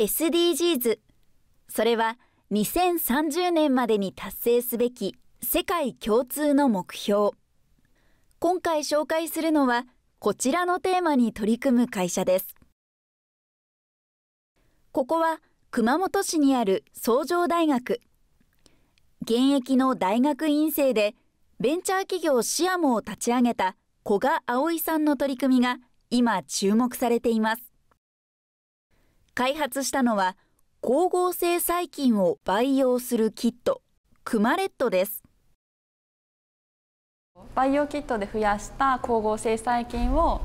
SDGs それは2030年までに達成すべき世界共通の目標今回紹介するのはこちらのテーマに取り組む会社ですここは熊本市にある創上大学現役の大学院生でベンチャー企業シアモを立ち上げた古賀葵さんの取り組みが今注目されています開発したのは光合成細菌を培養するキットクマレットです培養キットで増やした光合成細菌を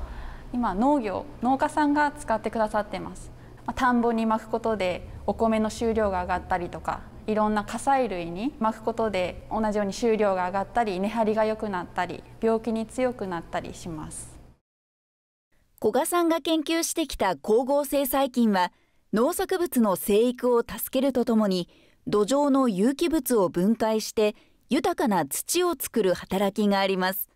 今農業農家さんが使ってくださってます田んぼに巻くことでお米の収量が上がったりとかいろんな火砕類に巻くことで同じように収量が上がったり根張りが良くなったり病気に強くなったりします古賀さんが研究してきた光合成細菌は農作物の生育を助けるとともに土壌の有機物を分解して豊かな土を作る働きがあります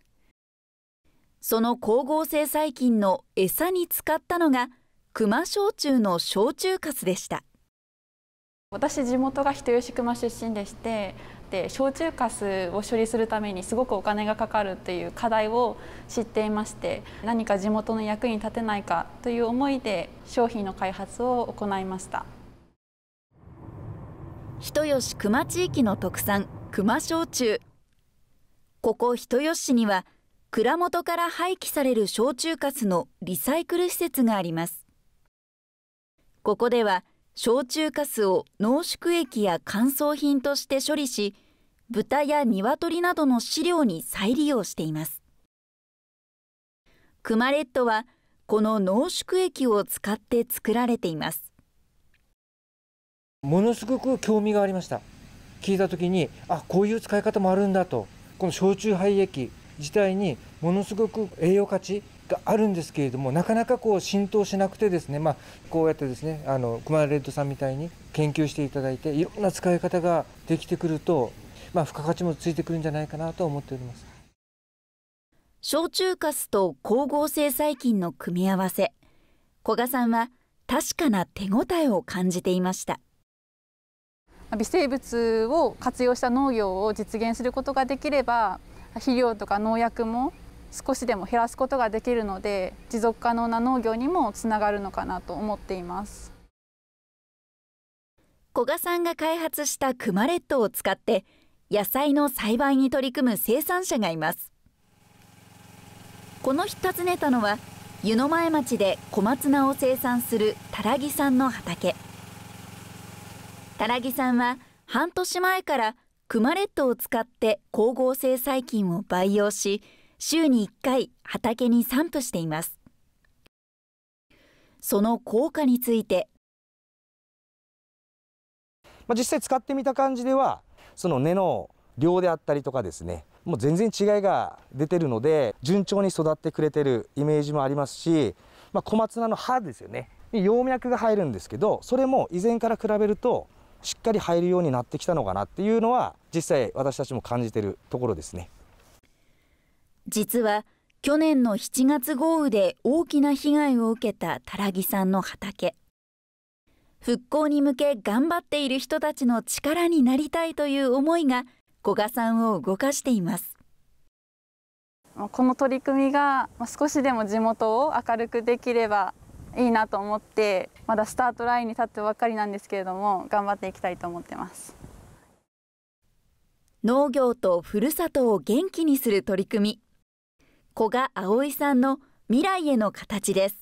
その光合成細菌の餌に使ったのが熊焼酎の焼酎粕でした私地元が人吉熊出身でしてで焼酎かすを処理するためにすごくお金がかかるという課題を知っていまして何か地元の役に立てないかという思いで商品の開発を行いました人吉熊地域の特産熊焼酎ここ人吉市には蔵元から廃棄される焼酎かすのリサイクル施設がありますここでは焼酎かすを濃縮液や乾燥品として処理し豚や鶏などの飼料に再利用していますクマレットはこの濃縮液を使って作られていますものすごく興味がありました聞いたときにあこういう使い方もあるんだとこの焼酎廃液自体にものすごく栄養価値があるんですけれどもなかなかこう浸透しなくてですね、まあ、こうやってですねあの熊谷レッドさんみたいに研究していただいていろんな使い方ができてくると、まあ、付加価値もついてくるんじゃないかなと思っております焼酎かすと光合成細菌の組み合わせ古賀さんは確かな手応えを感じていました。微生物を活用した農業を実現することができれば肥料とか農薬も少しでも減らすことができるので持続可能な農業にもつながるのかなと思っています古賀さんが開発したクマレットを使って野菜の栽培に取り組む生産者がいますこの日訪ねたのは湯の前町で小松菜を生産するたらぎさんの畑たらぎさんは半年前からクマレットを使って光合成細菌を培養し週に1回畑に散布していますその効果について実際使ってみた感じではその根の量であったりとかですねもう全然違いが出てるので順調に育ってくれてるイメージもありますし、まあ、小松菜の葉ですよね葉脈が入るんですけどそれも以前から比べるとしっかり入るようになってきたのかなっていうのは実際私たちも感じてるところですね。実は去年の7月豪雨で大きな被害を受けた多木さんの畑復興に向け頑張っている人たちの力になりたいという思いが古賀さんを動かしていますこの取り組みが少しでも地元を明るくできればいいなと思ってまだスタートラインに立ってばかりなんですけれども頑張っていきたいと思ってます農業とふるさとを元気にする取り組み古賀葵さんの未来への形です。